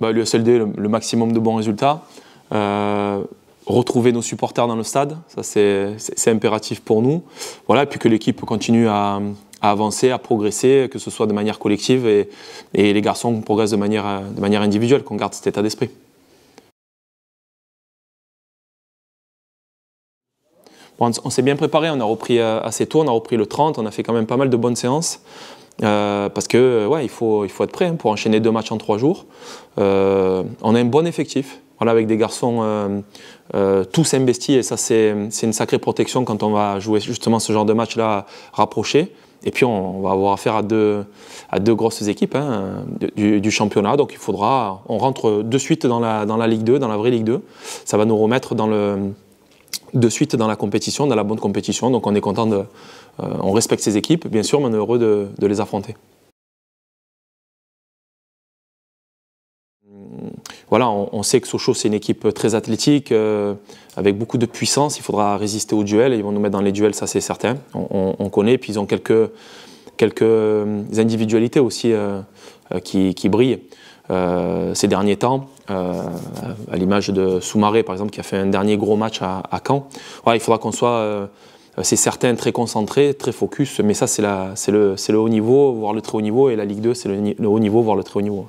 Bah, l'USLD, le, maximum de bons résultats. Euh, retrouver nos supporters dans le stade, ça c'est impératif pour nous. Voilà, et puis que l'équipe continue à, avancer, à progresser, que ce soit de manière collective et, les garçons progressent de manière individuelle, qu'on garde cet état d'esprit. on s'est bien préparé, on a repris euh, assez tôt, on a repris le 30, on a fait quand même pas mal de bonnes séances. Euh, parce que ouais, il faut, il faut être prêt hein, pour enchaîner deux matchs en trois jours. Euh, on a un bon effectif, voilà, avec des garçons tous investis et ça c'est une sacrée protection quand on va jouer justement ce genre de match-là rapproché. Et puis on, va avoir affaire à deux, à deux grosses équipes hein, du, du, championnat, donc il faudra, on rentre de suite dans la, dans la Ligue 2, dans la vraie Ligue 2. Ça va nous remettre dans le de suite dans la compétition, dans la bonne compétition. Donc on est content, de, euh, on respecte ces équipes, bien sûr, mais on est heureux de, les affronter. Voilà, on, sait que Sochaux, c'est une équipe très athlétique, euh, avec beaucoup de puissance. Il faudra résister aux duels. Ils vont nous mettre dans les duels, ça c'est certain. On, connaît. Puis ils ont quelques, euh, individualités aussi euh, qui, qui, brille euh, ces derniers temps, euh, à l'image de Soumaré par exemple, qui a fait un dernier gros match à, Caen. il faudra qu'on soit, c'est certain, très concentré, très focus, mais ça c'est le, haut niveau, voire le très haut niveau, et la Ligue 2 c'est le, le haut niveau, voire le très haut niveau.